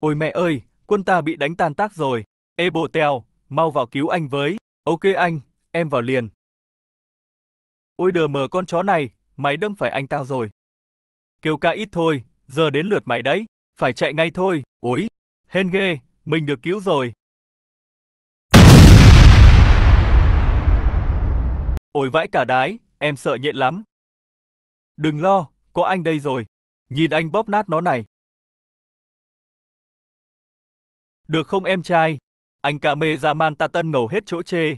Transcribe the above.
Ôi mẹ ơi, quân ta bị đánh tan tác rồi. Ê bộ tèo, mau vào cứu anh với. Ok anh, em vào liền. Ôi đờ mờ con chó này, mày đâm phải anh tao rồi. Kêu ca ít thôi, giờ đến lượt mày đấy, phải chạy ngay thôi. Ôi, hên ghê, mình được cứu rồi. Ôi vãi cả đái, em sợ nhện lắm. Đừng lo, có anh đây rồi. Nhìn anh bóp nát nó này. Được không em trai? Anh cả mê ra man ta tân ngầu hết chỗ chê.